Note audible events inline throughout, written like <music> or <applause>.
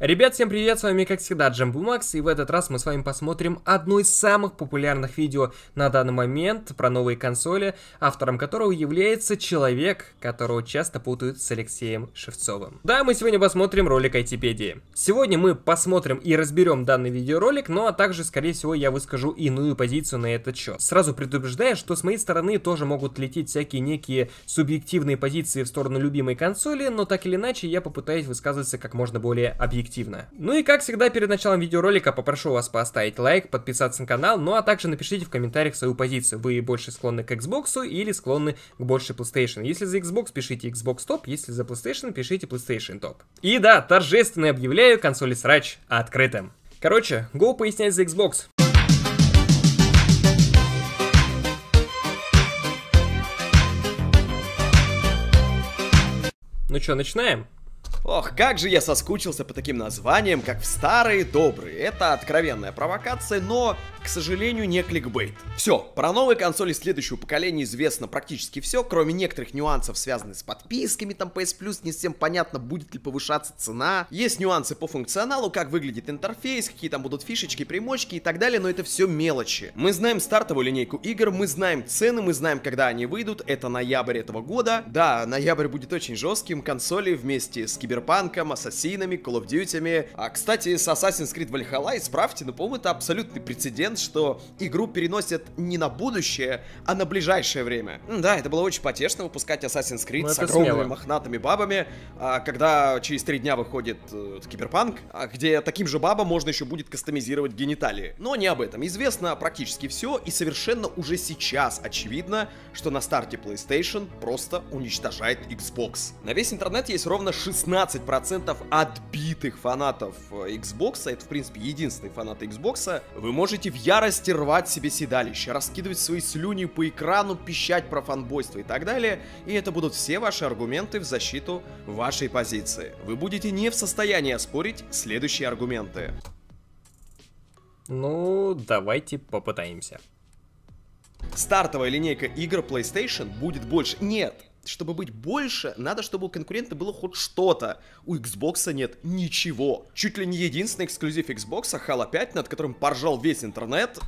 Ребят, всем привет, с вами как всегда Джамбу Макс, и в этот раз мы с вами посмотрим одно из самых популярных видео на данный момент про новые консоли, автором которого является человек, которого часто путают с Алексеем Шевцовым. Да, мы сегодня посмотрим ролик Айтипедии. Сегодня мы посмотрим и разберем данный видеоролик, ну а также, скорее всего, я выскажу иную позицию на этот счет. Сразу предупреждаю, что с моей стороны тоже могут лететь всякие некие субъективные позиции в сторону любимой консоли, но так или иначе я попытаюсь высказываться как можно более объективно эффективно. Ну и как всегда, перед началом видеоролика попрошу вас поставить лайк, подписаться на канал, ну а также напишите в комментариях свою позицию. Вы больше склонны к Xbox или склонны к больше PlayStation. Если за Xbox, пишите Xbox Top, если за PlayStation, пишите PlayStation Top. И да, торжественно объявляю консоли срач открытым. Короче, Go пояснять за Xbox. Ну что, начинаем? Ох, как же я соскучился по таким названиям, как в старые добрые. Это откровенная провокация, но, к сожалению, не кликбейт. Все, про новые консоли следующего поколения известно практически все, кроме некоторых нюансов, связанных с подписками, там PS Plus, не всем понятно, будет ли повышаться цена. Есть нюансы по функционалу, как выглядит интерфейс, какие там будут фишечки, примочки и так далее, но это все мелочи. Мы знаем стартовую линейку игр, мы знаем цены, мы знаем, когда они выйдут, это ноябрь этого года. Да, ноябрь будет очень жестким, консоли вместе с кибер Киберпанком, Ассасинами, Call of Duty. А, кстати, с Assassin's Creed Valhalla, исправьте, но, по-моему, это абсолютный прецедент, что игру переносят не на будущее, а на ближайшее время. Да, это было очень потешно выпускать Assassin's Creed ну, с огромными смело. мохнатыми бабами, а, когда через три дня выходит э, Киберпанк, а, где таким же бабам можно еще будет кастомизировать гениталии. Но не об этом. Известно практически все, и совершенно уже сейчас очевидно, что на старте PlayStation просто уничтожает Xbox. На весь интернет есть ровно 16 20% отбитых фанатов э, Xbox, а это, в принципе, единственные фанаты Xbox, вы можете в ярости рвать себе седалище, раскидывать свои слюни по экрану, пищать про фанбойство и так далее, и это будут все ваши аргументы в защиту вашей позиции. Вы будете не в состоянии оспорить следующие аргументы. Ну, давайте попытаемся. Стартовая линейка игр PlayStation будет больше... Нет, чтобы быть больше, надо, чтобы у конкурента было хоть что-то. У Xbox нет ничего. Чуть ли не единственный эксклюзив Xbox Halo 5, над которым поржал весь интернет.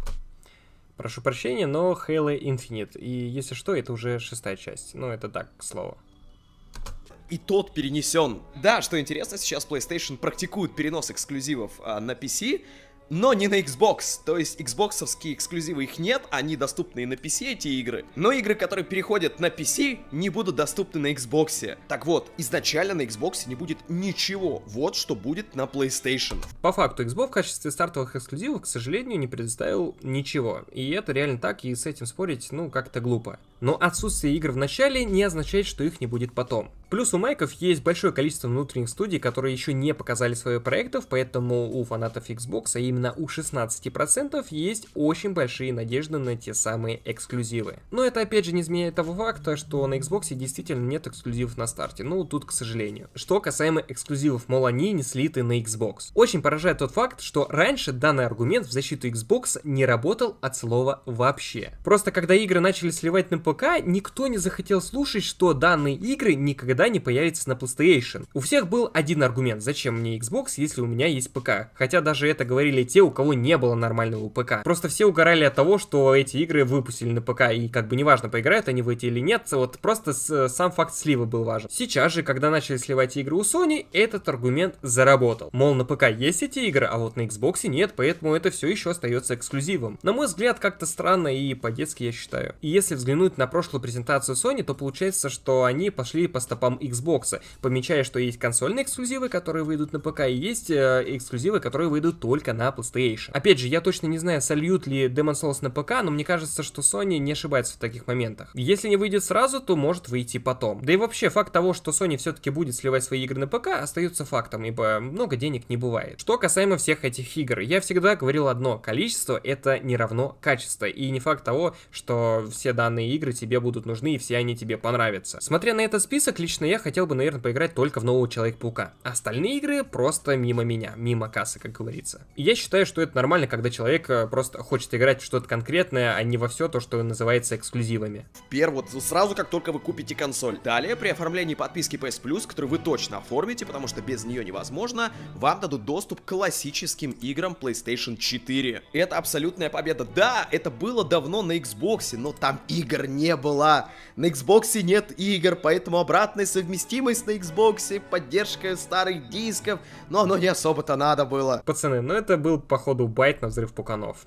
Прошу прощения, но Halo Infinite. И если что, это уже шестая часть. Ну, это так, к слову и тот перенесен. Да, что интересно, сейчас PlayStation практикует перенос эксклюзивов а, на PC, но не на Xbox. То есть Xboxовские эксклюзивы их нет, они доступны и на PC, эти игры. Но игры, которые переходят на PC, не будут доступны на Xbox. Так вот, изначально на Xbox не будет ничего. Вот что будет на PlayStation. По факту, Xbox в качестве стартовых эксклюзивов, к сожалению, не предоставил ничего. И это реально так, и с этим спорить, ну, как-то глупо. Но отсутствие игр в начале не означает, что их не будет потом. Плюс у Майков есть большое количество внутренних студий, которые еще не показали своих проектов, поэтому у фанатов Xbox, а именно у 16%, есть очень большие надежды на те самые эксклюзивы. Но это опять же не изменяет того факта, что на Xbox действительно нет эксклюзивов на старте, ну тут к сожалению. Что касаемо эксклюзивов, мол они не слиты на Xbox. Очень поражает тот факт, что раньше данный аргумент в защиту Xbox не работал от слова вообще. Просто когда игры начали сливать на ПК, никто не захотел слушать, что данные игры никогда никогда не появится на PlayStation. У всех был один аргумент, зачем мне Xbox, если у меня есть ПК. Хотя даже это говорили те, у кого не было нормального ПК. Просто все угорали от того, что эти игры выпустили на ПК, и как бы неважно, поиграют они в эти или нет, вот просто с, э, сам факт слива был важен. Сейчас же, когда начали сливать игры у Sony, этот аргумент заработал. Мол, на ПК есть эти игры, а вот на Xbox нет, поэтому это все еще остается эксклюзивом. На мой взгляд, как-то странно и по-детски я считаю. И если взглянуть на прошлую презентацию Sony, то получается, что они пошли по стопам каналам Xbox. Помечаю, что есть консольные эксклюзивы, которые выйдут на ПК, и есть э, эксклюзивы, которые выйдут только на PlayStation. Опять же, я точно не знаю, сольют ли Demon's Souls на ПК, но мне кажется, что Sony не ошибается в таких моментах. Если не выйдет сразу, то может выйти потом. Да и вообще, факт того, что Sony все-таки будет сливать свои игры на ПК, остается фактом, ибо много денег не бывает. Что касаемо всех этих игр, я всегда говорил одно, количество это не равно качество, и не факт того, что все данные игры тебе будут нужны и все они тебе понравятся. Смотря на этот список, лично лично я хотел бы, наверное, поиграть только в нового Человека-паука. Остальные игры просто мимо меня, мимо кассы, как говорится. я считаю, что это нормально, когда человек э, просто хочет играть в что-то конкретное, а не во все то, что называется эксклюзивами. В первую, сразу как только вы купите консоль. Далее, при оформлении подписки PS Plus, которую вы точно оформите, потому что без нее невозможно, вам дадут доступ к классическим играм PlayStation 4. Это абсолютная победа. Да, это было давно на Xbox, но там игр не было. На Xbox нет игр, поэтому обратной совместимость на Xbox, поддержка старых дисков, но оно не особо-то надо было. Пацаны, ну это был, походу, байт на взрыв пуканов.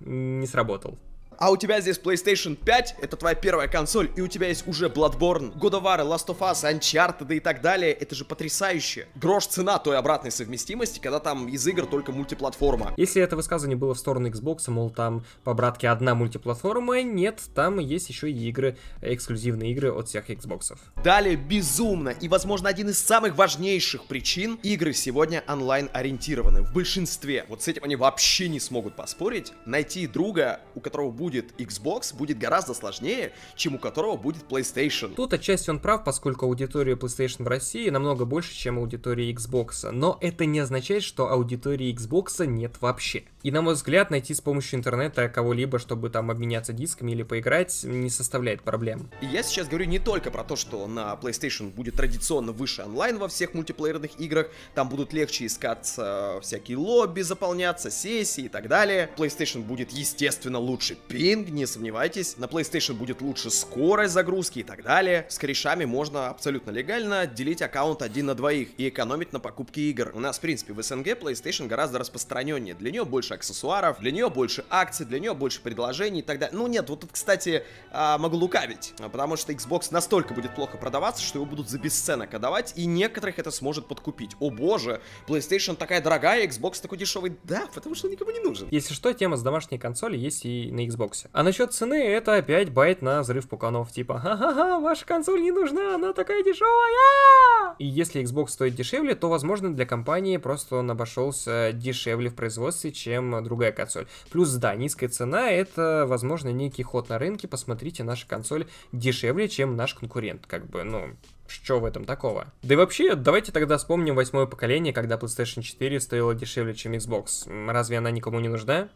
Не сработал. А у тебя здесь PlayStation 5, это твоя первая консоль, и у тебя есть уже Bloodborne, God of War, Last of Us, Uncharted и так далее, это же потрясающе. Грош цена той обратной совместимости, когда там из игр только мультиплатформа. Если это высказывание было в сторону Xbox, мол, там по братке одна мультиплатформа, нет, там есть еще и игры, эксклюзивные игры от всех Xbox. Далее безумно, и возможно один из самых важнейших причин, игры сегодня онлайн ориентированы в большинстве. Вот с этим они вообще не смогут поспорить. Найти друга, у которого будет будет Xbox, будет гораздо сложнее, чем у которого будет PlayStation. Тут отчасти он прав, поскольку аудитория PlayStation в России намного больше, чем аудитория Xbox. Но это не означает, что аудитории Xbox нет вообще. И, на мой взгляд, найти с помощью интернета кого-либо, чтобы там обменяться дисками или поиграть, не составляет проблем. я сейчас говорю не только про то, что на PlayStation будет традиционно выше онлайн во всех мультиплеерных играх, там будут легче искать всякие лобби, заполняться, сессии и так далее. PlayStation будет, естественно, лучше пинг, не сомневайтесь. На PlayStation будет лучше скорость загрузки и так далее. С корешами можно абсолютно легально делить аккаунт один на двоих и экономить на покупке игр. У нас, в принципе, в СНГ PlayStation гораздо распространеннее. Для нее больше аксессуаров, для нее больше акций, для нее больше предложений и так далее. Ну нет, вот тут, кстати, а, могу лукавить, потому что Xbox настолько будет плохо продаваться, что его будут за бесценок отдавать, и некоторых это сможет подкупить. О боже, PlayStation такая дорогая, Xbox такой дешевый. Да, потому что он никому не нужен. Если что, тема с домашней консоли есть и на Xbox. А насчет цены, это опять байт на взрыв пуканов, типа, ха-ха-ха, ваша консоль не нужна, она такая дешевая! И если Xbox стоит дешевле, то, возможно, для компании просто он обошелся дешевле в производстве, чем чем а, другая консоль. Плюс, да, низкая цена — это, возможно, некий ход на рынке. Посмотрите, наша консоль дешевле, чем наш конкурент. Как бы, ну, что в этом такого? Да и вообще, давайте тогда вспомним восьмое поколение, когда PlayStation 4 стоила дешевле, чем Xbox. Разве она никому не нужна?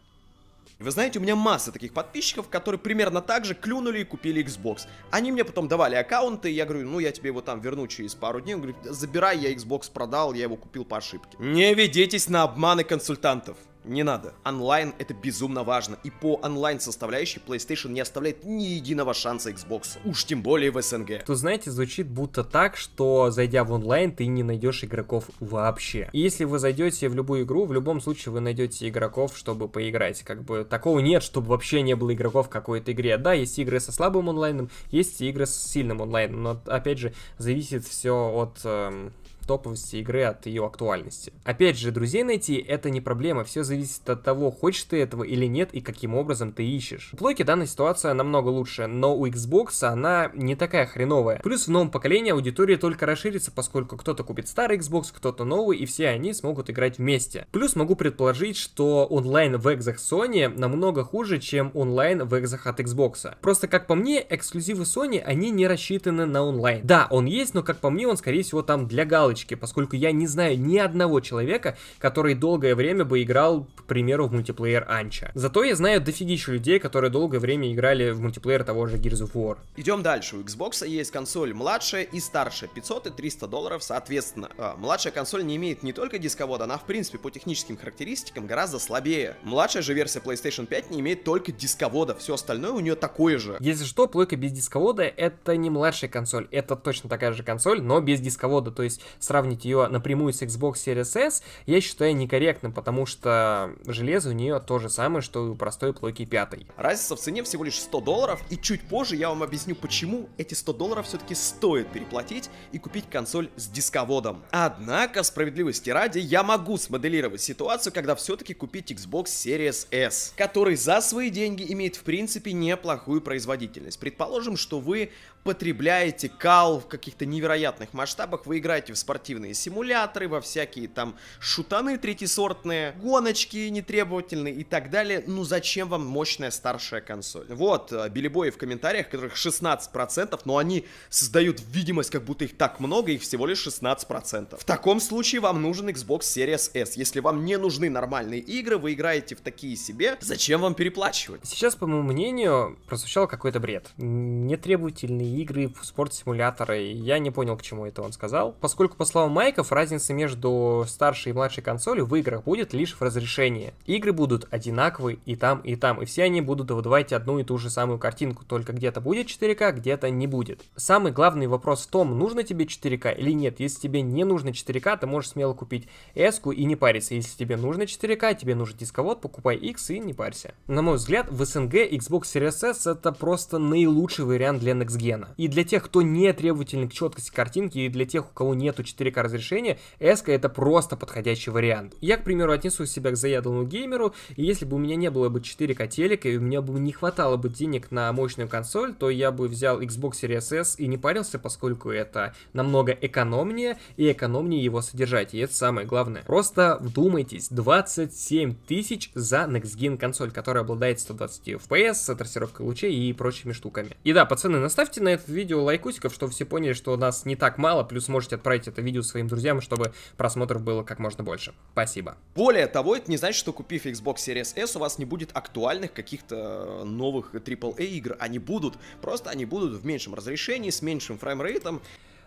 Вы знаете, у меня масса таких подписчиков, которые примерно так же клюнули и купили Xbox. Они мне потом давали аккаунты, и я говорю, ну я тебе его там верну через пару дней. Он говорит, забирай, я Xbox продал, я его купил по ошибке. Не ведитесь на обманы консультантов. Не надо. Онлайн это безумно важно, и по онлайн составляющей PlayStation не оставляет ни единого шанса Xbox, уж тем более в СНГ. То знаете, звучит будто так, что зайдя в онлайн ты не найдешь игроков вообще. И если вы зайдете в любую игру, в любом случае вы найдете игроков, чтобы поиграть. Как бы такого нет, чтобы вообще не было игроков в какой-то игре. Да, есть игры со слабым онлайном, есть игры с сильным онлайном, но опять же зависит все от эм, топовости игры от ее актуальности. Опять же, друзей найти это не проблема, все зависит от того, хочешь ты этого или нет и каким образом ты ищешь. У плойки данная ситуация намного лучше, но у Xbox она не такая хреновая. Плюс в новом поколении аудитория только расширится, поскольку кто-то купит старый Xbox, кто-то новый, и все они смогут играть вместе. Плюс могу предположить, что онлайн в экзах Sony намного хуже, чем онлайн в экзах от Xbox. Просто, как по мне, эксклюзивы Sony, они не рассчитаны на онлайн. Да, он есть, но, как по мне, он, скорее всего, там для галочки палочки, поскольку я не знаю ни одного человека, который долгое время бы играл, к примеру, в мультиплеер Анча. Зато я знаю дофигища людей, которые долгое время играли в мультиплеер того же Gears of War. Идем дальше. У Xbox есть консоль младшая и старшая, 500 и 300 долларов соответственно. А, младшая консоль не имеет не только дисковода, она в принципе по техническим характеристикам гораздо слабее. Младшая же версия PlayStation 5 не имеет только дисковода, все остальное у нее такое же. Если что, плойка без дисковода это не младшая консоль, это точно такая же консоль, но без дисковода, то есть сравнить ее напрямую с Xbox Series S, я считаю некорректным, потому что железо у нее то же самое, что и у простой плойки 5. Разница в цене всего лишь 100 долларов, и чуть позже я вам объясню, почему эти 100 долларов все-таки стоит переплатить и купить консоль с дисководом. Однако, справедливости ради, я могу смоделировать ситуацию, когда все-таки купить Xbox Series S, который за свои деньги имеет в принципе неплохую производительность. Предположим, что вы потребляете кал в каких-то невероятных масштабах, вы играете в спортивные симуляторы, во всякие там шутаны третисортные, гоночки нетребовательные и так далее. Ну зачем вам мощная старшая консоль? Вот, э, билибои в комментариях, которых 16%, но они создают видимость, как будто их так много, их всего лишь 16%. В таком случае вам нужен Xbox Series S. Если вам не нужны нормальные игры, вы играете в такие себе, зачем вам переплачивать? Сейчас, по моему мнению, прозвучал какой-то бред. Нетребовательные игры, спорт-симуляторы. Я не понял, к чему это он сказал. Поскольку, по словам Майков, разница между старшей и младшей консолью в играх будет лишь в разрешении. Игры будут одинаковые и там, и там, и все они будут выдавать одну и ту же самую картинку, только где-то будет 4К, где-то не будет. Самый главный вопрос в том, нужно тебе 4К или нет. Если тебе не нужно 4К, ты можешь смело купить S и не париться. Если тебе нужно 4К, тебе нужен дисковод, покупай X и не парься. На мой взгляд, в СНГ Xbox Series S это просто наилучший вариант для Next Gen постоянно. И для тех, кто не требовательный к четкости картинки, и для тех, у кого нету 4К разрешения, S это просто подходящий вариант. Я, к примеру, отнесу себя к заядлому геймеру, и если бы у меня не было бы 4К телека, и у меня бы не хватало бы денег на мощную консоль, то я бы взял Xbox Series S и не парился, поскольку это намного экономнее, и экономнее его содержать, и это самое главное. Просто вдумайтесь, 27 тысяч за Next Gen консоль, которая обладает 120 FPS, с трассировкой лучей и прочими штуками. И да, пацаны, наставьте на это видео лайкусиков, чтобы все поняли, что у нас не так мало, плюс можете отправить это видео своим друзьям, чтобы просмотров было как можно больше. Спасибо. Более того, это не значит, что купив Xbox Series S, у вас не будет актуальных каких-то э, новых AAA игр. Они будут, просто они будут в меньшем разрешении, с меньшим фреймрейтом.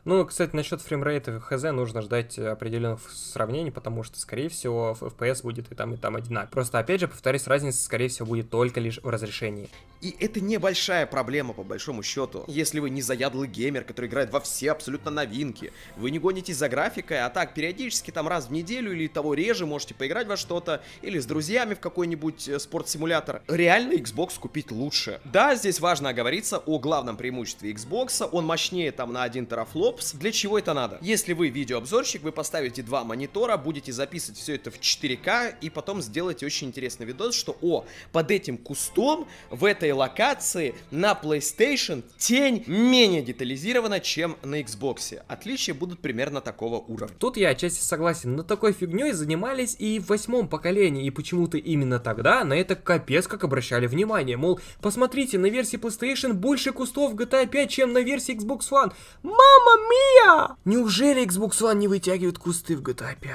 Ну, кстати, насчет фреймрейта в ХЗ нужно ждать определенных сравнений, потому что, скорее всего, FPS будет и там, и там одинаково. Просто, опять же, повторюсь, разница, скорее всего, будет только лишь в разрешении. И это небольшая проблема, по большому счету. Если вы не заядлый геймер, который играет во все абсолютно новинки, вы не гонитесь за графикой, а так периодически там раз в неделю или того реже можете поиграть во что-то, или с друзьями в какой-нибудь э, спортсимулятор. Реально Xbox купить лучше. Да, здесь важно оговориться о главном преимуществе Xbox, он мощнее там на 1 терафлопс. Для чего это надо? Если вы видеообзорщик, вы поставите два монитора, будете записывать все это в 4К и потом сделаете очень интересный видос, что о, под этим кустом в этой локации на PlayStation тень менее детализирована, чем на Xbox. Отличия будут примерно такого уровня. Тут я отчасти согласен, но такой фигней занимались и в восьмом поколении, и почему-то именно тогда на это капец как обращали внимание. Мол, посмотрите, на версии PlayStation больше кустов GTA 5, чем на версии Xbox One. Мама мия! Неужели Xbox One не вытягивает кусты в GTA 5?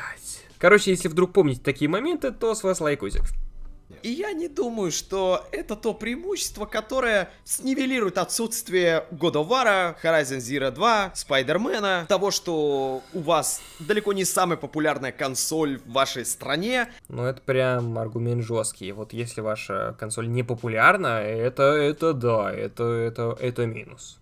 Короче, если вдруг помните такие моменты, то с вас лайкусик. И я не думаю, что это то преимущество, которое снивелирует отсутствие God of War, Horizon Zero 2, Spider-Man, того, что у вас далеко не самая популярная консоль в вашей стране. Ну, это прям аргумент жесткий. Вот если ваша консоль не популярна, это, это да, это, это, это минус.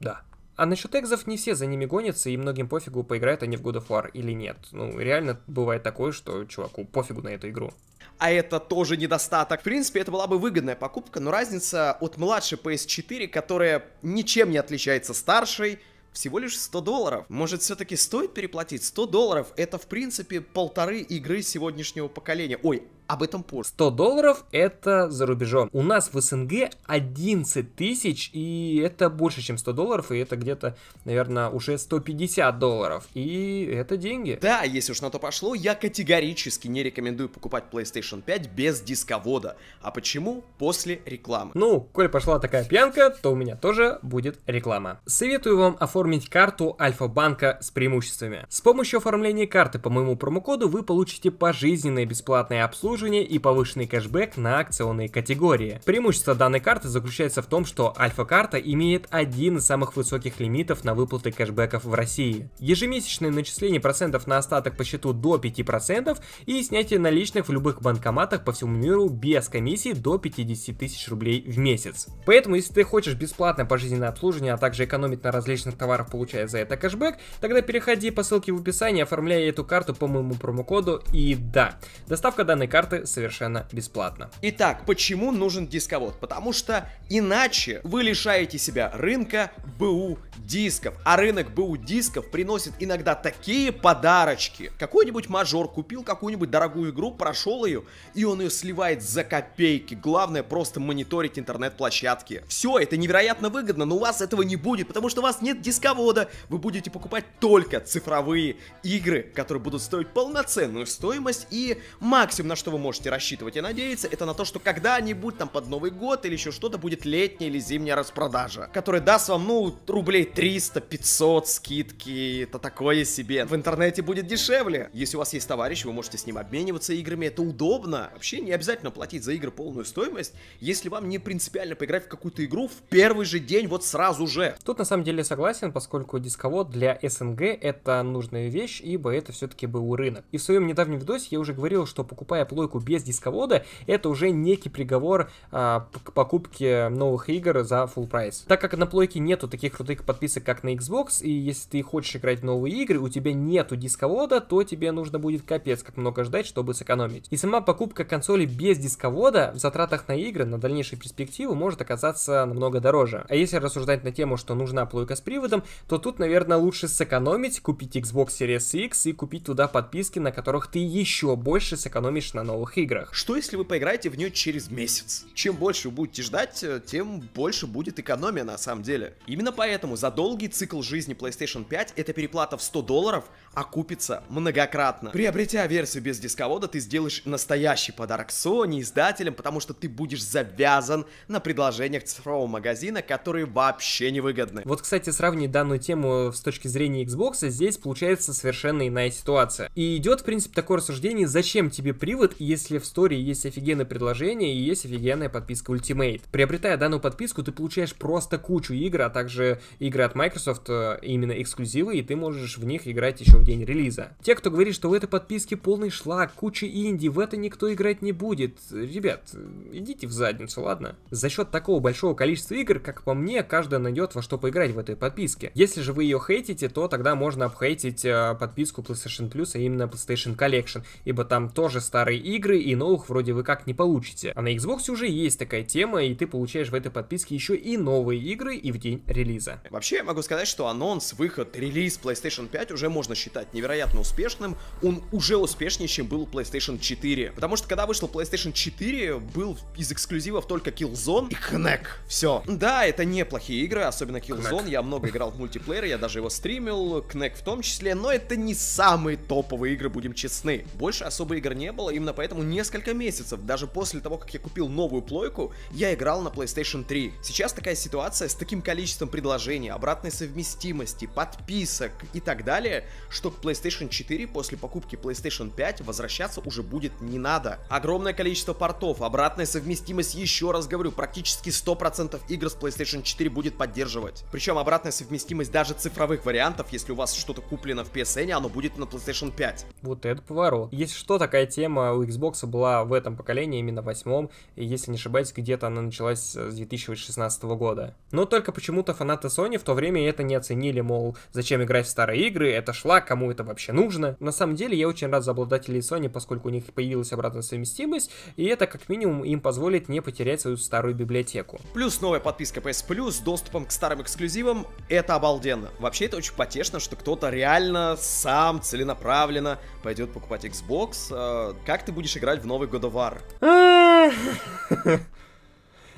Да. А насчет экзов не все за ними гонятся, и многим пофигу, поиграют они в God of War или нет. Ну, реально бывает такое, что чуваку пофигу на эту игру. А это тоже недостаток. В принципе, это была бы выгодная покупка, но разница от младшей PS4, которая ничем не отличается старшей, всего лишь 100 долларов. Может, все-таки стоит переплатить? 100 долларов — это, в принципе, полторы игры сегодняшнего поколения. Ой, об этом позже. 100 долларов это за рубежом. У нас в СНГ 11 тысяч, и это больше, чем 100 долларов, и это где-то, наверное, уже 150 долларов. И это деньги. Да, если уж на то пошло, я категорически не рекомендую покупать PlayStation 5 без дисковода. А почему? После рекламы. Ну, коль пошла такая пьянка, то у меня тоже будет реклама. Советую вам оформить карту Альфа-банка с преимуществами. С помощью оформления карты по моему промокоду вы получите пожизненное бесплатное обслуживание обслуживание и повышенный кэшбэк на акционные категории. Преимущество данной карты заключается в том, что Альфа-карта имеет один из самых высоких лимитов на выплаты кэшбэков в России. Ежемесячное начисление процентов на остаток по счету до 5% и снятие наличных в любых банкоматах по всему миру без комиссии до 50 тысяч рублей в месяц. Поэтому, если ты хочешь бесплатное пожизненное обслуживание, а также экономить на различных товарах, получая за это кэшбэк, тогда переходи по ссылке в описании, оформляя эту карту по моему промокоду и да, доставка данной карты карты совершенно бесплатно. Итак, почему нужен дисковод? Потому что иначе вы лишаете себя рынка БУ дисков. А рынок БУ дисков приносит иногда такие подарочки. Какой-нибудь мажор купил какую-нибудь дорогую игру, прошел ее, и он ее сливает за копейки. Главное просто мониторить интернет-площадки. Все, это невероятно выгодно, но у вас этого не будет, потому что у вас нет дисковода. Вы будете покупать только цифровые игры, которые будут стоить полноценную стоимость и максимум, на что что вы можете рассчитывать и надеяться, это на то, что когда-нибудь там под Новый год или еще что-то будет летняя или зимняя распродажа, которая даст вам, ну, рублей 300-500 скидки, это такое себе. В интернете будет дешевле. Если у вас есть товарищ, вы можете с ним обмениваться играми, это удобно. Вообще не обязательно платить за игры полную стоимость, если вам не принципиально поиграть в какую-то игру в первый же день, вот сразу же. Тут на самом деле согласен, поскольку дисковод для СНГ это нужная вещь, ибо это все-таки был рынок. И в своем недавнем видосе я уже говорил, что покупая площадь прослойку без дисковода, это уже некий приговор а, к покупке новых игр за full прайс. Так как на плойке нету таких крутых подписок, как на Xbox, и если ты хочешь играть в новые игры, у тебя нету дисковода, то тебе нужно будет капец как много ждать, чтобы сэкономить. И сама покупка консоли без дисковода в затратах на игры на дальнейшую перспективу может оказаться намного дороже. А если рассуждать на тему, что нужна плойка с приводом, то тут, наверное, лучше сэкономить, купить Xbox Series X и купить туда подписки, на которых ты еще больше сэкономишь на новых играх. Что если вы поиграете в нее через месяц? Чем больше вы будете ждать, э, тем больше будет экономия на самом деле. Именно поэтому за долгий цикл жизни PlayStation 5 эта переплата в 100 долларов, окупится многократно. Приобретя версию без дисковода, ты сделаешь настоящий подарок Sony издателям, потому что ты будешь завязан на предложениях цифрового магазина, которые вообще не выгодны. Вот, кстати, сравнить данную тему с точки зрения Xbox, здесь получается совершенно иная ситуация. И идет, в принципе, такое рассуждение, зачем тебе привод, если в Story есть офигенное предложение и есть офигенная подписка Ultimate. Приобретая данную подписку, ты получаешь просто кучу игр, а также игры от Microsoft, э, именно эксклюзивы, и ты можешь в них играть еще в день релиза. Те, кто говорит, что в этой подписке полный шлак, куча инди, в это никто играть не будет. Ребят, идите в задницу, ладно? За счет такого большого количества игр, как по мне, каждый найдет во что поиграть в этой подписке. Если же вы ее хейтите, то тогда можно обхейтить э, подписку PlayStation Plus, а именно PlayStation Collection, ибо там тоже старые игры и новых вроде вы как не получите. А на Xbox уже есть такая тема, и ты получаешь в этой подписке еще и новые игры и в день релиза. Вообще, я могу сказать, что анонс, выход, релиз PlayStation 5 уже можно считать считать невероятно успешным, он уже успешнее, чем был PlayStation 4. Потому что когда вышел PlayStation 4, был из эксклюзивов только Killzone и Knack. Все. Да, это неплохие игры, особенно Killzone. Knack. Я много играл в мультиплеер, я даже его стримил, Knack в том числе, но это не самые топовые игры, будем честны. Больше особо игр не было, именно поэтому несколько месяцев, даже после того, как я купил новую плойку, я играл на PlayStation 3. Сейчас такая ситуация с таким количеством предложений, обратной совместимости, подписок и так далее, что что к PlayStation 4 после покупки PlayStation 5 возвращаться уже будет не надо. Огромное количество портов, обратная совместимость, еще раз говорю, практически 100% игр с PlayStation 4 будет поддерживать. Причем обратная совместимость даже цифровых вариантов, если у вас что-то куплено в PSN, оно будет на PlayStation 5. Вот это поворот. Если что, такая тема у Xbox была в этом поколении, именно восьмом, и если не ошибаюсь, где-то она началась э, с 2016 года. Но только почему-то фанаты Sony в то время это не оценили, мол, зачем играть в старые игры, это шлак, кому это вообще нужно. На самом деле, я очень рад за обладателей Sony, поскольку у них появилась обратная совместимость, и это как минимум им позволит не потерять свою старую библиотеку. Плюс новая подписка PS Plus с доступом к старым эксклюзивам, это обалденно. Вообще, это очень потешно, что кто-то реально сам целенаправленно пойдет покупать Xbox. Э, как ты будешь играть в новый God of War? <laughs> <laughs>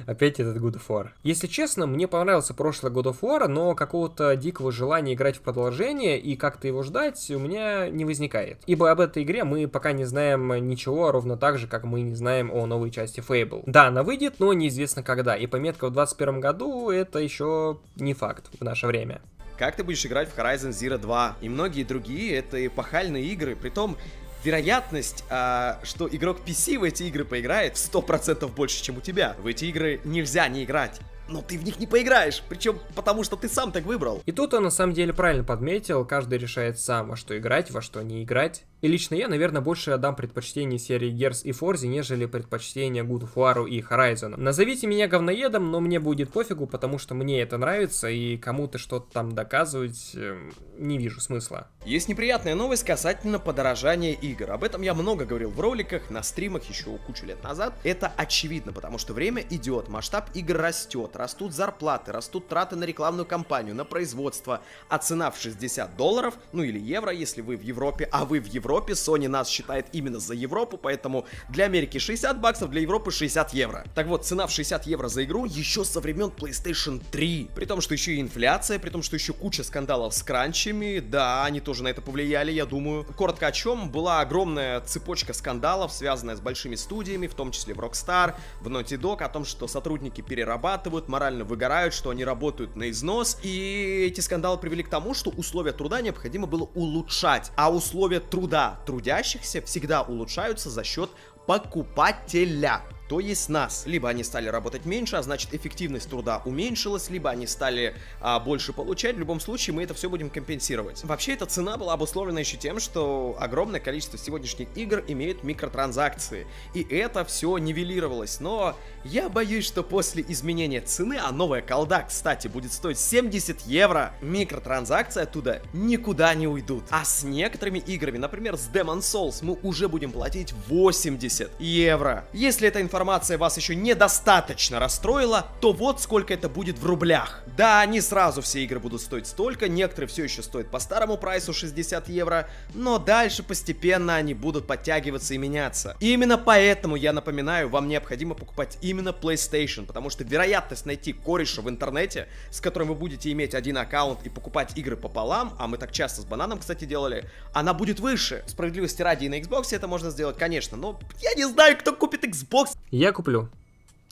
опять этот God of War. Если честно, мне понравился прошлый God of War, но какого-то дикого желания играть в продолжение и как-то его ждать у меня не возникает. Ибо об этой игре мы пока не знаем ничего, ровно так же, как мы не знаем о новой части Fable. Да, она выйдет, но неизвестно когда, и пометка в 2021 году это еще не факт в наше время как ты будешь играть в Horizon Zero 2 и многие другие, это эпохальные игры, при том вероятность, а, что игрок PC в эти игры поиграет, в 100% больше, чем у тебя. В эти игры нельзя не играть но ты в них не поиграешь, причем потому что ты сам так выбрал. И тут он на самом деле правильно подметил, каждый решает сам, во что играть, во что не играть. И лично я, наверное, больше отдам предпочтение серии Герс и Форзи, нежели предпочтение God of War и Horizon. Назовите меня говноедом, но мне будет пофигу, потому что мне это нравится, и кому-то что-то там доказывать э, не вижу смысла. Есть неприятная новость касательно подорожания игр. Об этом я много говорил в роликах, на стримах еще кучу лет назад. Это очевидно, потому что время идет, масштаб игр растет, растут зарплаты, растут траты на рекламную кампанию, на производство, а цена в 60 долларов, ну или евро, если вы в Европе, а вы в Европе, Европе. Sony нас считает именно за Европу, поэтому для Америки 60 баксов, для Европы 60 евро. Так вот, цена в 60 евро за игру еще со времен PlayStation 3. При том, что еще и инфляция, при том, что еще куча скандалов с кранчами. Да, они тоже на это повлияли, я думаю. Коротко о чем. Была огромная цепочка скандалов, связанная с большими студиями, в том числе в Rockstar, в Naughty Dog, о том, что сотрудники перерабатывают, морально выгорают, что они работают на износ. И эти скандалы привели к тому, что условия труда необходимо было улучшать. А условия труда трудящихся всегда улучшаются за счет покупателя то есть нас. Либо они стали работать меньше, а значит эффективность труда уменьшилась, либо они стали а, больше получать. В любом случае мы это все будем компенсировать. Вообще эта цена была обусловлена еще тем, что огромное количество сегодняшних игр имеют микротранзакции. И это все нивелировалось. Но я боюсь, что после изменения цены, а новая колда, кстати, будет стоить 70 евро, микротранзакции оттуда никуда не уйдут. А с некоторыми играми, например, с Demon Souls, мы уже будем платить 80 евро. Если это информация информация вас еще недостаточно расстроила, то вот сколько это будет в рублях. Да, не сразу все игры будут стоить столько, некоторые все еще стоят по старому прайсу 60 евро, но дальше постепенно они будут подтягиваться и меняться. И именно поэтому я напоминаю, вам необходимо покупать именно PlayStation, потому что вероятность найти кореша в интернете, с которым вы будете иметь один аккаунт и покупать игры пополам, а мы так часто с бананом, кстати, делали, она будет выше. Справедливости ради и на Xbox это можно сделать, конечно, но я не знаю, кто купит Xbox я куплю.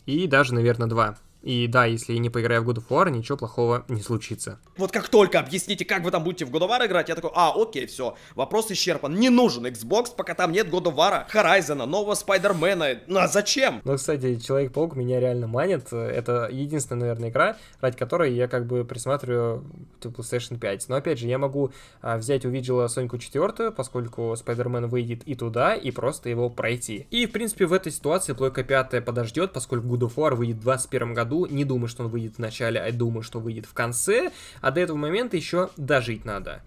И даже, наверное, два. И да, если я не поиграю в God of War, ничего плохого не случится. Вот как только объясните, как вы там будете в God of War играть, я такой, а, окей, все, вопрос исчерпан. Не нужен Xbox, пока там нет God of War, Horizon, нового Спайдермена. Ну а зачем? Ну, кстати, Человек-паук меня реально манит. Это единственная, наверное, игра, ради которой я как бы присматриваю PlayStation 5. Но опять же, я могу а, взять увидела Соньку 4, поскольку Спайдермен выйдет и туда, и просто его пройти. И, в принципе, в этой ситуации плойка 5 подождет, поскольку God of War выйдет в 2021 году году. Не думаю, что он выйдет в начале, а думаю, что выйдет в конце. А до этого момента еще дожить надо.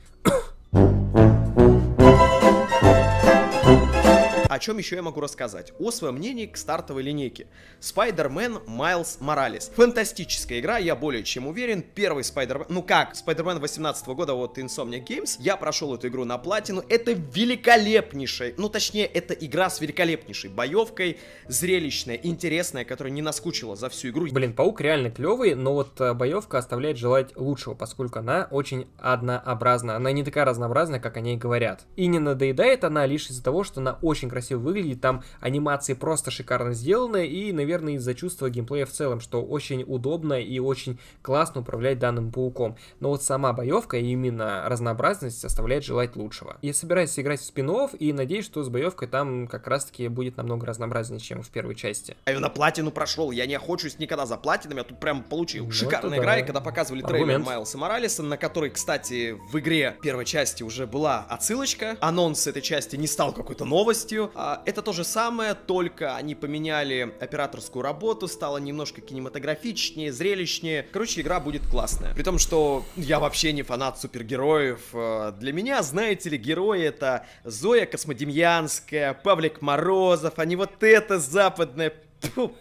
О чем еще я могу рассказать? О своем мнении к стартовой линейке. Spider-Man Miles Morales. Фантастическая игра, я более чем уверен. Первый Spider-Man, ну как, Spider-Man 18 -го года вот Insomnia Games. Я прошел эту игру на платину. Это великолепнейшая, ну точнее, это игра с великолепнейшей боевкой, зрелищная, интересная, которая не наскучила за всю игру. Блин, Паук реально клевый, но вот э, боевка оставляет желать лучшего, поскольку она очень однообразна. Она не такая разнообразная, как о ней говорят. И не надоедает она лишь из-за того, что она очень красивая красиво выглядит, там анимации просто шикарно сделаны, и, наверное, из-за чувства геймплея в целом, что очень удобно и очень классно управлять данным пауком. Но вот сама боевка и именно разнообразность оставляет желать лучшего. Я собираюсь играть в спин и надеюсь, что с боевкой там как раз-таки будет намного разнообразнее, чем в первой части. А на платину прошел, я не охочусь никогда за платинами, я тут прям получил. Ну, Шикарная игра, да. и когда показывали Аргумент. трейлер Майлса Моралеса, на который, кстати, в игре первой части уже была отсылочка, анонс этой части не стал какой-то новостью, а, это то же самое, только они поменяли операторскую работу, стало немножко кинематографичнее, зрелищнее. Короче, игра будет классная. При том, что я вообще не фанат супергероев. А, для меня, знаете ли, герои это Зоя Космодемьянская, Павлик Морозов, а не вот это западное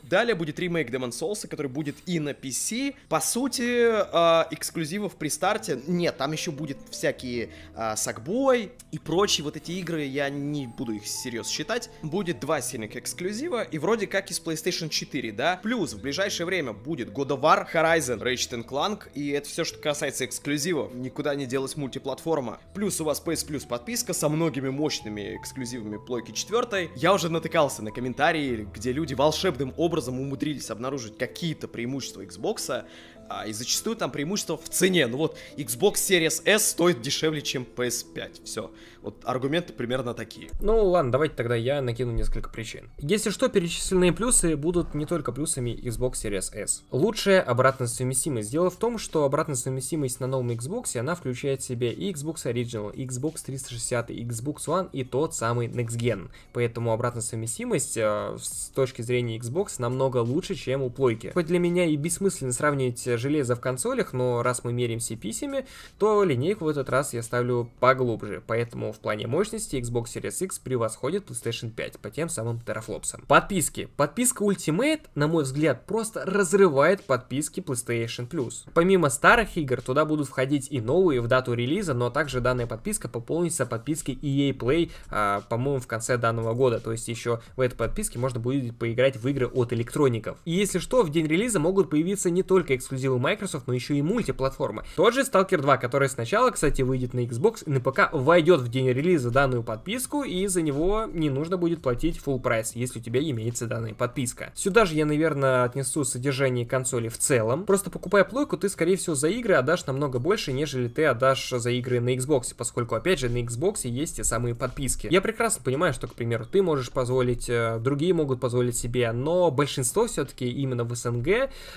Далее будет ремейк Demon Souls, который будет и на PC. По сути, э, эксклюзивов при старте нет. Там еще будет всякие э, Sackboy и прочие вот эти игры. Я не буду их серьез считать. Будет два сильных эксклюзива. И вроде как из PlayStation 4, да? Плюс в ближайшее время будет God of War, Horizon, Ratchet Clank. И это все, что касается эксклюзивов. Никуда не делась мультиплатформа. Плюс у вас PS Plus подписка со многими мощными эксклюзивами плойки 4. Я уже натыкался на комментарии, где люди волшебно волшебным образом умудрились обнаружить какие-то преимущества Xbox, а, и зачастую там преимущество в цене. Ну вот, Xbox Series S стоит дешевле, чем PS5, все. Вот аргументы примерно такие. Ну ладно, давайте тогда я накину несколько причин. Если что, перечисленные плюсы будут не только плюсами Xbox Series S. Лучшая обратная совместимость. Дело в том, что обратная совместимость на новом Xbox, она включает в себя и Xbox Original, и Xbox 360, и Xbox One и тот самый Next Gen. Поэтому обратная совместимость э, с точки зрения Xbox намного лучше, чем у плойки. Хоть для меня и бессмысленно сравнивать железо в консолях, но раз мы меряемся писями, то линейку в этот раз я ставлю поглубже. Поэтому в плане мощности Xbox Series X превосходит PlayStation 5 по тем самым терафлопсам. Подписки. Подписка Ultimate, на мой взгляд, просто разрывает подписки PlayStation Plus. Помимо старых игр, туда будут входить и новые в дату релиза, но также данная подписка пополнится подпиской EA Play, а, по-моему, в конце данного года. То есть еще в этой подписке можно будет поиграть в игры от электроников. И если что, в день релиза могут появиться не только эксклюзивы Microsoft, но еще и мультиплатформы. Тот же Stalker 2, который сначала, кстати, выйдет на Xbox и на ПК, войдет в день день релиза данную подписку, и за него не нужно будет платить full прайс, если у тебя имеется данная подписка. Сюда же я, наверное, отнесу содержание консоли в целом. Просто покупая плойку, ты, скорее всего, за игры отдашь намного больше, нежели ты отдашь за игры на Xbox, поскольку, опять же, на Xbox есть те самые подписки. Я прекрасно понимаю, что, к примеру, ты можешь позволить, э, другие могут позволить себе, но большинство все-таки именно в СНГ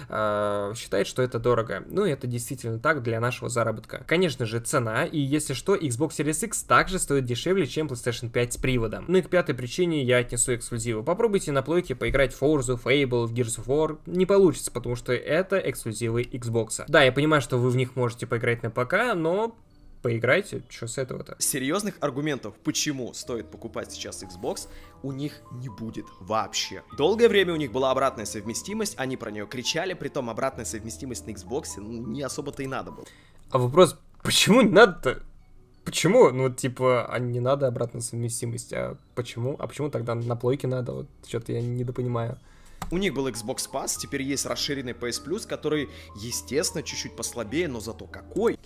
э, считает, что это дорого. Ну, и это действительно так для нашего заработка. Конечно же, цена, и если что, Xbox Series X также также стоит дешевле, чем PlayStation 5 с приводом. Ну и к пятой причине я отнесу эксклюзивы. Попробуйте на плойке поиграть в Forza, Fable, в Gears of War. Не получится, потому что это эксклюзивы Xbox. Да, я понимаю, что вы в них можете поиграть на ПК, но поиграйте, что с этого-то? Серьезных аргументов, почему стоит покупать сейчас Xbox, у них не будет вообще. Долгое время у них была обратная совместимость, они про нее кричали, при том обратная совместимость на Xbox ну, не особо-то и надо было. А вопрос, почему не надо-то? почему? Ну, типа, а не надо обратная совместимость. А почему? А почему тогда на плойке надо? Вот что-то я недопонимаю. У них был Xbox Pass, теперь есть расширенный PS Plus, который, естественно, чуть-чуть послабее, но зато какой.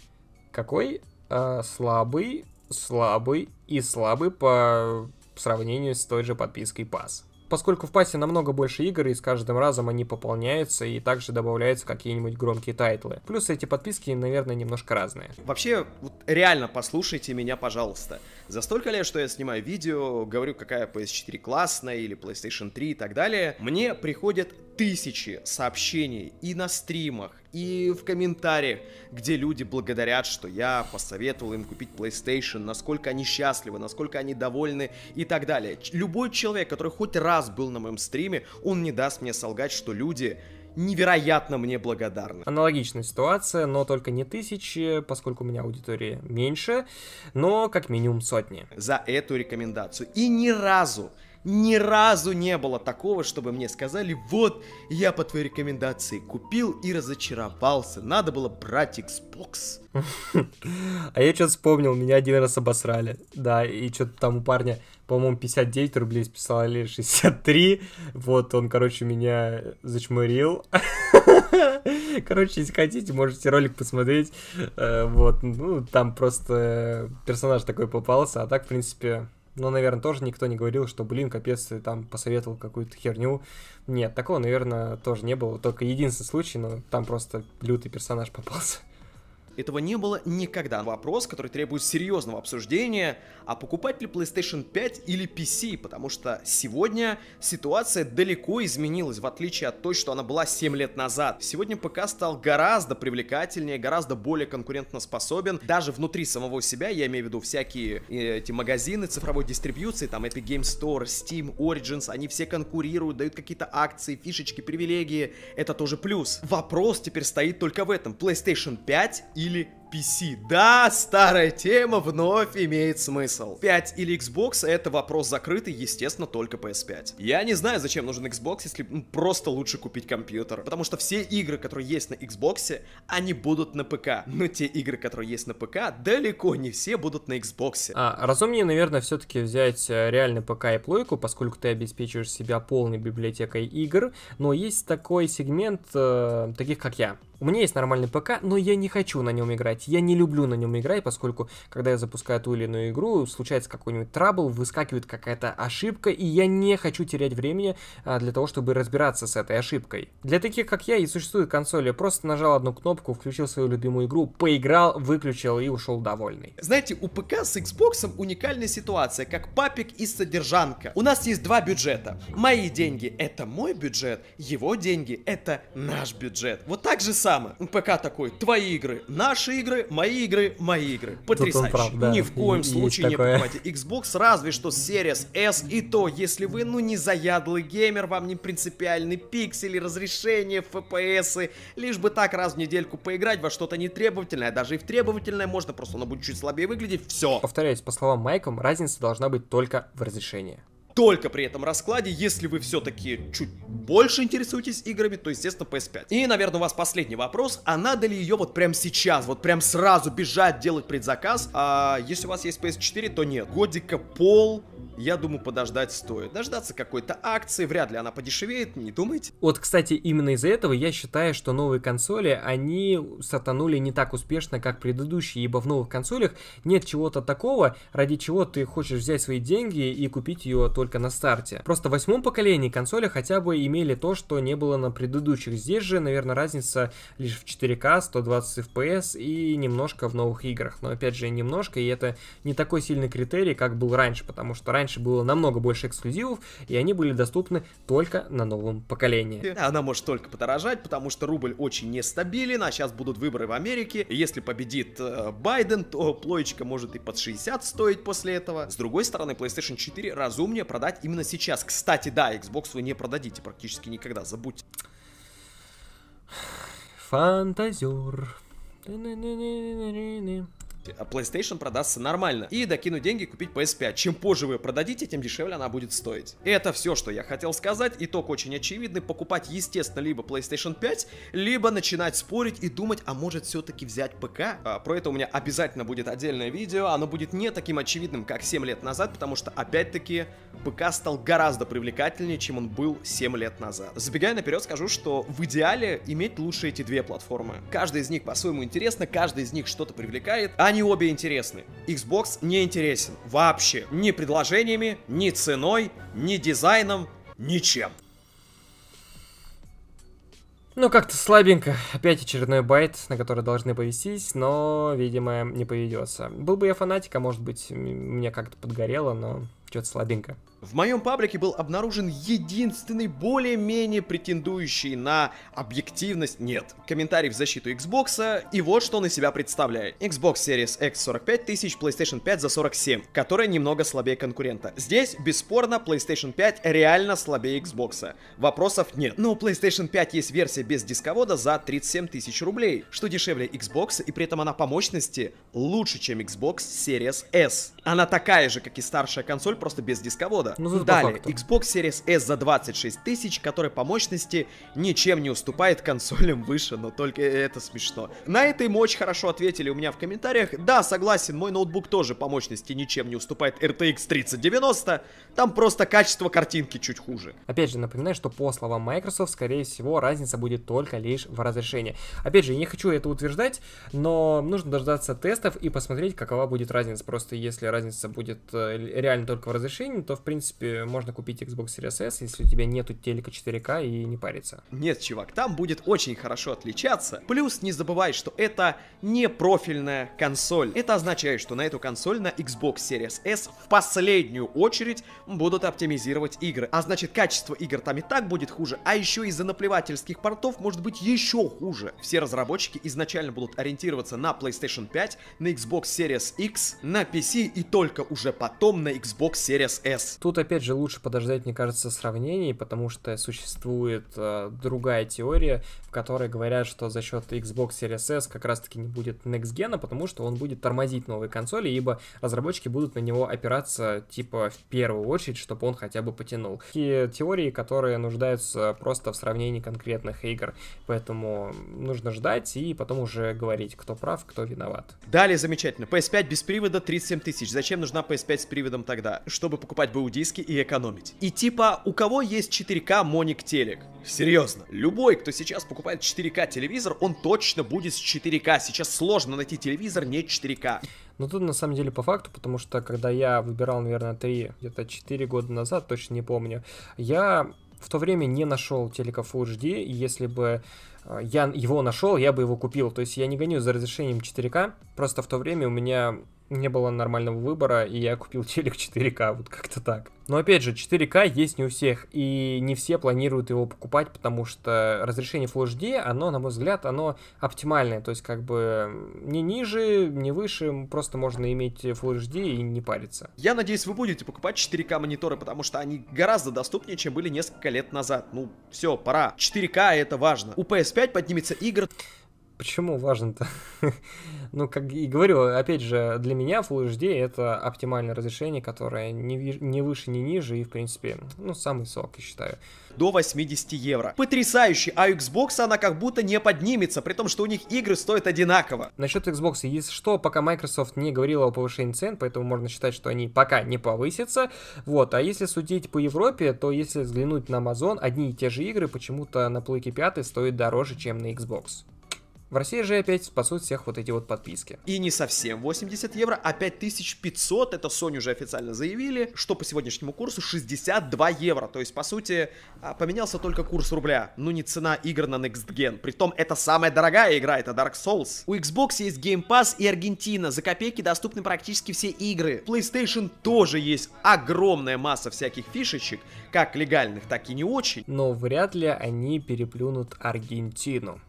Какой? А, слабый, слабый и слабый по сравнению с той же подпиской Pass поскольку в пассе намного больше игр, и с каждым разом они пополняются, и также добавляются какие-нибудь громкие тайтлы. Плюс эти подписки, наверное, немножко разные. Вообще, вот реально послушайте меня, пожалуйста. За столько лет, что я снимаю видео, говорю, какая PS4 классная или PlayStation 3 и так далее, мне приходят тысячи сообщений и на стримах, и в комментариях, где люди благодарят, что я посоветовал им купить PlayStation, насколько они счастливы, насколько они довольны и так далее. Любой человек, который хоть раз был на моем стриме, он не даст мне солгать, что люди невероятно мне благодарны. Аналогичная ситуация, но только не тысячи, поскольку у меня аудитория меньше, но как минимум сотни. За эту рекомендацию. И ни разу ни разу не было такого, чтобы мне сказали, вот, я по твоей рекомендации купил и разочаровался, надо было брать Xbox. <laughs> А я что-то вспомнил, меня один раз обосрали, да, и что-то там у парня, по-моему, 59 рублей списал или 63, вот, он, короче, меня зачмырил. <laughs> Короче, если хотите, можете ролик посмотреть, э, вот, ну, там просто персонаж такой попался, а так, в принципе, но, наверное, тоже никто не говорил, что, блин, капец, ты там посоветовал какую-то херню. Нет, такого, наверное, тоже не было. Только единственный случай, но там просто лютый персонаж попался. Этого не было никогда. Вопрос, который требует серьезного обсуждения, а покупать ли PlayStation 5 или PC, потому что сегодня ситуация далеко изменилась, в отличие от той, что она была 7 лет назад. Сегодня ПК стал гораздо привлекательнее, гораздо более конкурентоспособен. Даже внутри самого себя, я имею в виду всякие э, эти магазины цифровой дистрибьюции, там Epic Game Store, Steam, Origins, они все конкурируют, дают какие-то акции, фишечки, привилегии. Это тоже плюс. Вопрос теперь стоит только в этом. PlayStation 5 и или PC. Да, старая тема вновь имеет смысл. 5 или Xbox это вопрос закрытый, естественно, только PS5. Я не знаю, зачем нужен Xbox, если ну, просто лучше купить компьютер. Потому что все игры, которые есть на Xbox, они будут на ПК. Но те игры, которые есть на ПК, далеко не все будут на Xbox. А, разумнее, наверное, все-таки взять э, реальный ПК и плойку, поскольку ты обеспечиваешь себя полной библиотекой игр. Но есть такой сегмент э, таких, как я. У меня есть нормальный ПК, но я не хочу на нем играть играть. Я не люблю на нем играть, поскольку, когда я запускаю ту или иную игру, случается какой-нибудь трабл, выскакивает какая-то ошибка, и я не хочу терять времени а, для того, чтобы разбираться с этой ошибкой. Для таких, как я, и существует консоль. Я просто нажал одну кнопку, включил свою любимую игру, поиграл, выключил и ушел довольный. Знаете, у ПК с Xbox уникальная ситуация, как папик и содержанка. У нас есть два бюджета. Мои деньги — это мой бюджет, его деньги — это наш бюджет. Вот так же самое. ПК такой, твои игры, наши игры, игры, мои игры, мои игры. Потрясающе. Прав, да. Ни в коем Есть случае такое. не покупайте Xbox, разве что Series S. И то, если вы, ну, не заядлый геймер, вам не принципиальны пиксели, разрешение, FPS. Лишь бы так раз в недельку поиграть во что-то нетребовательное. Даже и в требовательное можно, просто оно будет чуть слабее выглядеть. Все. Повторяюсь, по словам Майком, разница должна быть только в разрешении только при этом раскладе, если вы все-таки чуть больше интересуетесь играми, то, естественно, PS5. И, наверное, у вас последний вопрос, а надо ли ее вот прям сейчас, вот прям сразу бежать, делать предзаказ? А если у вас есть PS4, то нет. Годика пол я думаю, подождать стоит. Дождаться какой-то акции, вряд ли она подешевеет, не думайте. Вот, кстати, именно из-за этого я считаю, что новые консоли, они сатанули не так успешно, как предыдущие, ибо в новых консолях нет чего-то такого, ради чего ты хочешь взять свои деньги и купить ее только на старте. Просто в восьмом поколении консоли хотя бы имели то, что не было на предыдущих. Здесь же, наверное, разница лишь в 4К, 120 FPS и немножко в новых играх. Но опять же, немножко, и это не такой сильный критерий, как был раньше, потому что раньше раньше было намного больше эксклюзивов, и они были доступны только на новом поколении. Она может только подорожать, потому что рубль очень нестабилен, а сейчас будут выборы в Америке. Если победит э, Байден, то плоечка может и под 60 стоить после этого. С другой стороны, PlayStation 4 разумнее продать именно сейчас. Кстати, да, Xbox вы не продадите практически никогда, забудьте. Фантазер а PlayStation продастся нормально, и докину деньги купить PS5. А. Чем позже вы ее продадите, тем дешевле она будет стоить. Это все, что я хотел сказать. Итог очень очевидный. Покупать, естественно, либо PlayStation 5, либо начинать спорить и думать, а может все-таки взять ПК? А, про это у меня обязательно будет отдельное видео. Оно будет не таким очевидным, как 7 лет назад, потому что, опять-таки, ПК стал гораздо привлекательнее, чем он был 7 лет назад. Забегая наперед, скажу, что в идеале иметь лучше эти две платформы. Каждая из них по-своему интересна, каждая из них что-то привлекает, а они обе интересны. Xbox не интересен вообще ни предложениями, ни ценой, ни дизайном, ничем. Ну, как-то слабенько. Опять очередной байт, на который должны повестись, но, видимо, не поведется. Был бы я фанатика, может быть, мне как-то подгорело, но что-то слабенько. В моем паблике был обнаружен единственный более-менее претендующий на объективность нет. Комментарий в защиту Xbox, и вот что он из себя представляет. Xbox Series X 45 тысяч, PlayStation 5 за 47, которая немного слабее конкурента. Здесь, бесспорно, PlayStation 5 реально слабее Xbox. Вопросов нет. Но у PlayStation 5 есть версия без дисковода за 37 тысяч рублей, что дешевле Xbox, и при этом она по мощности лучше, чем Xbox Series S. Она такая же, как и старшая консоль, просто без дисковода года. Ну, Далее, Xbox Series S за 26 тысяч, который по мощности ничем не уступает консолям выше, но только это смешно. На это им очень хорошо ответили у меня в комментариях. Да, согласен, мой ноутбук тоже по мощности ничем не уступает RTX 3090, там просто качество картинки чуть хуже. Опять же, напоминаю, что по словам Microsoft, скорее всего, разница будет только лишь в разрешении. Опять же, я не хочу это утверждать, но нужно дождаться тестов и посмотреть, какова будет разница. Просто если разница будет э, реально только в разрешении, то в принципе принципе, можно купить Xbox Series S, если у тебя нету телека 4К и не париться. Нет, чувак, там будет очень хорошо отличаться. Плюс не забывай, что это не профильная консоль. Это означает, что на эту консоль, на Xbox Series S, в последнюю очередь будут оптимизировать игры. А значит, качество игр там и так будет хуже, а еще из-за наплевательских портов может быть еще хуже. Все разработчики изначально будут ориентироваться на PlayStation 5, на Xbox Series X, на PC и только уже потом на Xbox Series S. Тут Тут, опять же, лучше подождать, мне кажется, сравнений, потому что существует э, другая теория, в которой говорят, что за счет Xbox Series S как раз-таки не будет Next Gen, а потому что он будет тормозить новые консоли, ибо разработчики будут на него опираться, типа, в первую очередь, чтобы он хотя бы потянул. И теории, которые нуждаются просто в сравнении конкретных игр, поэтому нужно ждать и потом уже говорить, кто прав, кто виноват. Далее замечательно. PS5 без привода 37 тысяч. Зачем нужна PS5 с приводом тогда? Чтобы покупать бы диски и экономить. И типа, у кого есть 4К Моник телек? Серьезно, любой, кто сейчас покупает 4К телевизор, он точно будет с 4К. Сейчас сложно найти телевизор не 4К. Но ну, тут на самом деле по факту, потому что когда я выбирал, наверное, 3, где-то 4 года назад, точно не помню, я в то время не нашел телека Full HD, и если бы э, я его нашел, я бы его купил. То есть я не гоню за разрешением 4К, просто в то время у меня не было нормального выбора, и я купил телек 4К, вот как-то так. Но опять же, 4К есть не у всех, и не все планируют его покупать, потому что разрешение Full HD, оно, на мой взгляд, оно оптимальное, то есть как бы не ниже, не выше, просто можно иметь Full HD и не париться. Я надеюсь, вы будете покупать 4К мониторы, потому что они гораздо доступнее, чем были несколько лет назад. Ну, все, пора. 4К это важно. У PS5 поднимется игр... Почему важно-то? <laughs> ну, как и говорю, опять же, для меня Full HD это оптимальное разрешение, которое не, выше, не ниже и, в принципе, ну, самый сок, я считаю. До 80 евро. Потрясающе, а у Xbox она как будто не поднимется, при том, что у них игры стоят одинаково. Насчет Xbox, если что, пока Microsoft не говорила о повышении цен, поэтому можно считать, что они пока не повысятся. Вот, а если судить по Европе, то если взглянуть на Amazon, одни и те же игры почему-то на плойке 5 стоят дороже, чем на Xbox. В России же опять спасут всех вот эти вот подписки. И не совсем 80 евро, а 5500, это Sony уже официально заявили, что по сегодняшнему курсу 62 евро. То есть, по сути, а, поменялся только курс рубля, ну не цена игр на Next Gen. Притом, это самая дорогая игра, это Dark Souls. У Xbox есть Game Pass и Аргентина, за копейки доступны практически все игры. PlayStation тоже есть огромная масса всяких фишечек, как легальных, так и не очень. Но вряд ли они переплюнут Аргентину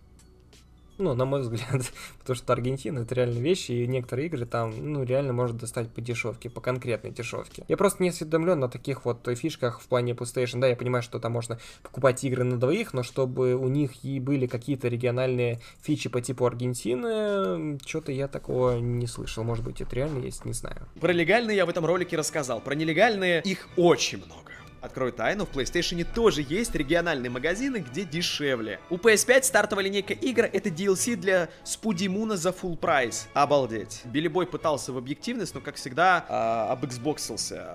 ну, на мой взгляд, <laughs> потому что Аргентина это реально вещи, и некоторые игры там, ну, реально можно достать по дешевке, по конкретной дешевке. Я просто не осведомлен о таких вот фишках в плане PlayStation, да, я понимаю, что там можно покупать игры на двоих, но чтобы у них и были какие-то региональные фичи по типу Аргентины, что-то я такого не слышал, может быть, это реально есть, не знаю. Про легальные я в этом ролике рассказал, про нелегальные их очень много. Открою тайну, в PlayStation тоже есть региональные магазины, где дешевле. У PS5 стартовая линейка игр — это DLC для Спудимуна за full прайс. Обалдеть. Билибой пытался в объективность, но, как всегда, э, а, об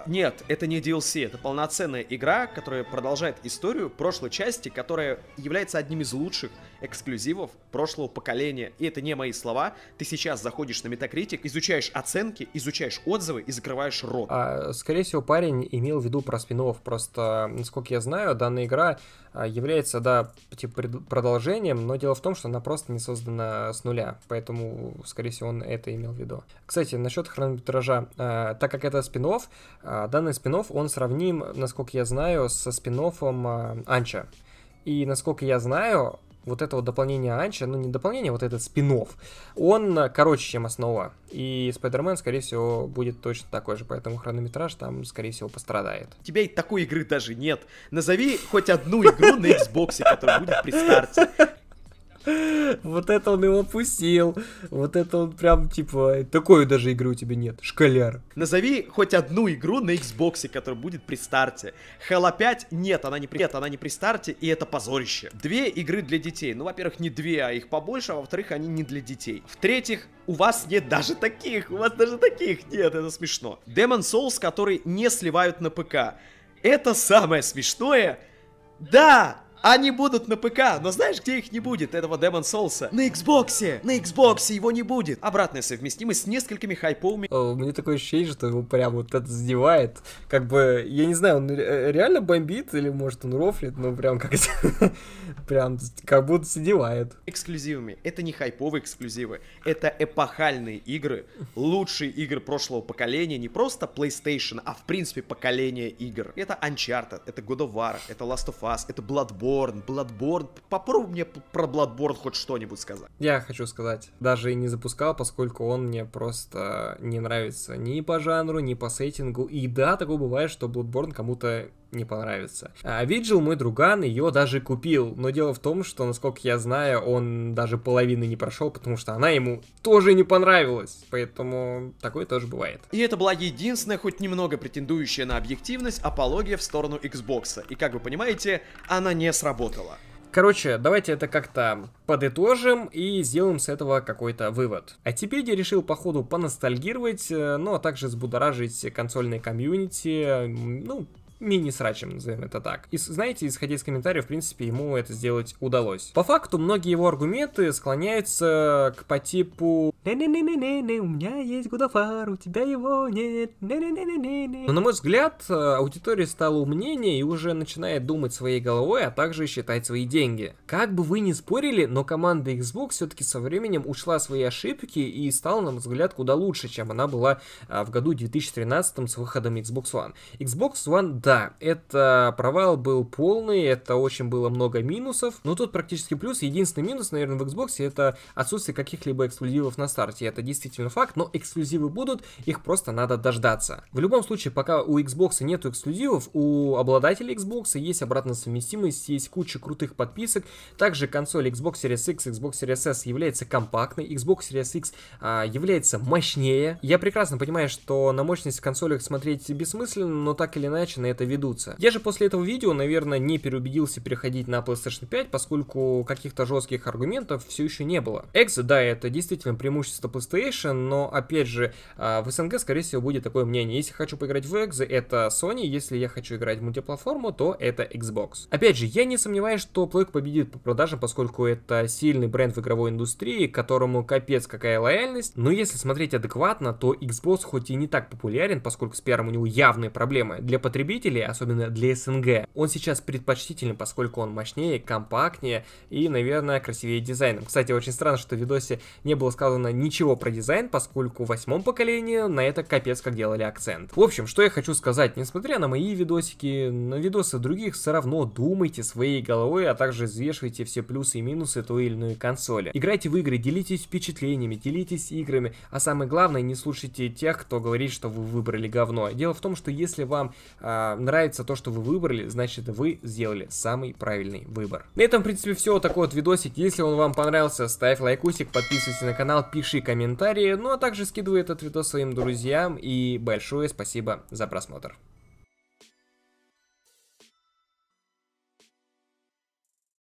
Нет, это не DLC, это полноценная игра, которая продолжает историю прошлой части, которая является одним из лучших эксклюзивов прошлого поколения. И это не мои слова. Ты сейчас заходишь на Metacritic, изучаешь оценки, изучаешь отзывы и закрываешь рот. А, скорее всего, парень имел в виду про спин -офф. Просто, насколько я знаю, данная игра а, является, да, типа продолжением, но дело в том, что она просто не создана с нуля, поэтому, скорее всего, он это имел в виду. Кстати, насчет хронометража, э, так как это спин э, а, данный спин он сравним, насколько я знаю, со спин э, Анча. И, насколько я знаю, вот этого дополнения дополнение Анча, ну не дополнение, вот этот спин он короче, чем основа. И Спайдермен, скорее всего, будет точно такой же, поэтому хронометраж там, скорее всего, пострадает. У тебя и такой игры даже нет. Назови хоть одну игру на Xbox, которая будет при старте. Вот это он его пустил. Вот это он прям, типа, такой даже игры у тебя нет. Школяр. Назови хоть одну игру на Xbox, которая будет при старте. Halo 5? Нет, она не при, нет, она не при старте, и это позорище. Две игры для детей. Ну, во-первых, не две, а их побольше, а во-вторых, они не для детей. В-третьих, у вас нет даже таких. У вас даже таких нет, это смешно. Demon Souls, который не сливают на ПК. Это самое смешное. Да, они будут на ПК, но знаешь, где их не будет, этого Demon Souls'а? На Xboxе! На Xboxе его не будет! Обратная совместимость с несколькими хайповыми... О, мне такое ощущение, что его прям вот это задевает. Как бы, я не знаю, он э, реально бомбит или, может, он рофлит, но прям как... <laughs> прям как будто задевает. Эксклюзивами. Это не хайповые эксклюзивы, это эпохальные игры, лучшие игры прошлого поколения, не просто PlayStation, а в принципе поколение игр. Это Uncharted, это God of War, это Last of Us, это Bloodborne, Bloodborne, Bloodborne. Попробуй мне про Bloodborne хоть что-нибудь сказать. Я хочу сказать, даже и не запускал, поскольку он мне просто не нравится ни по жанру, ни по сеттингу. И да, такое бывает, что Bloodborne кому-то не понравится. А Виджил, мой друган, ее даже купил, но дело в том, что, насколько я знаю, он даже половины не прошел, потому что она ему тоже не понравилась, поэтому такое тоже бывает. И это была единственная, хоть немного претендующая на объективность, апология в сторону Xbox, и как вы понимаете, она не сработала. Короче, давайте это как-то подытожим и сделаем с этого какой-то вывод. А теперь я решил походу поностальгировать, э, ну а также взбудоражить консольные комьюнити, ну, мини-срачем, назовем это так. И знаете, исходя из комментариев, в принципе, ему это сделать удалось. По факту, многие его аргументы склоняются к по типу «Не-не-не-не-не, у меня есть Гудофар, у тебя его нет, не-не-не-не-не». Но, на мой взгляд, э, аудитория стала умнее и уже начинает думать своей головой, а также считать свои деньги. Как бы вы ни спорили, но команда Xbox все-таки со временем ушла свои ошибки и стала, на мой взгляд, куда лучше, чем она была а, в году 2013 с выходом Xbox One. Xbox One да, это провал был полный, это очень было много минусов, но тут практически плюс. Единственный минус, наверное, в Xbox это отсутствие каких-либо эксклюзивов на старте. Это действительно факт, но эксклюзивы будут, их просто надо дождаться. В любом случае, пока у Xbox нет эксклюзивов, у обладателей Xbox есть обратная совместимость, есть куча крутых подписок. Также консоль Xbox Series X, Xbox Series S является компактной, Xbox Series X а, является мощнее. Я прекрасно понимаю, что на мощность консолей смотреть бессмысленно, но так или иначе на это это ведутся. Я же после этого видео, наверное, не переубедился переходить на PlayStation 5, поскольку каких-то жестких аргументов все еще не было. Экзо, да, это действительно преимущество PlayStation, но, опять же, а, в СНГ, скорее всего, будет такое мнение. Если хочу поиграть в Экзо, это Sony, если я хочу играть в мультиплатформу, то это Xbox. Опять же, я не сомневаюсь, что Плойк победит по продажам, поскольку это сильный бренд в игровой индустрии, которому капец какая лояльность, но если смотреть адекватно, то Xbox хоть и не так популярен, поскольку с пиаром у него явные проблемы. Для потребителей жителей, особенно для СНГ, он сейчас предпочтителен, поскольку он мощнее, компактнее и, наверное, красивее дизайном. Кстати, очень странно, что в видосе не было сказано ничего про дизайн, поскольку в восьмом поколении на это капец как делали акцент. В общем, что я хочу сказать, несмотря на мои видосики, на видосы других, все равно думайте своей головой, а также взвешивайте все плюсы и минусы той или иной консоли. Играйте в игры, делитесь впечатлениями, делитесь играми, а самое главное, не слушайте тех, кто говорит, что вы выбрали говно. Дело в том, что если вам а, а, нравится то, что вы выбрали, значит вы сделали самый правильный выбор. На этом, в принципе, все. Вот такой вот видосик. Если он вам понравился, ставь лайкусик, подписывайся на канал, пиши комментарии, ну а также скидывай этот видос своим друзьям и большое спасибо за просмотр.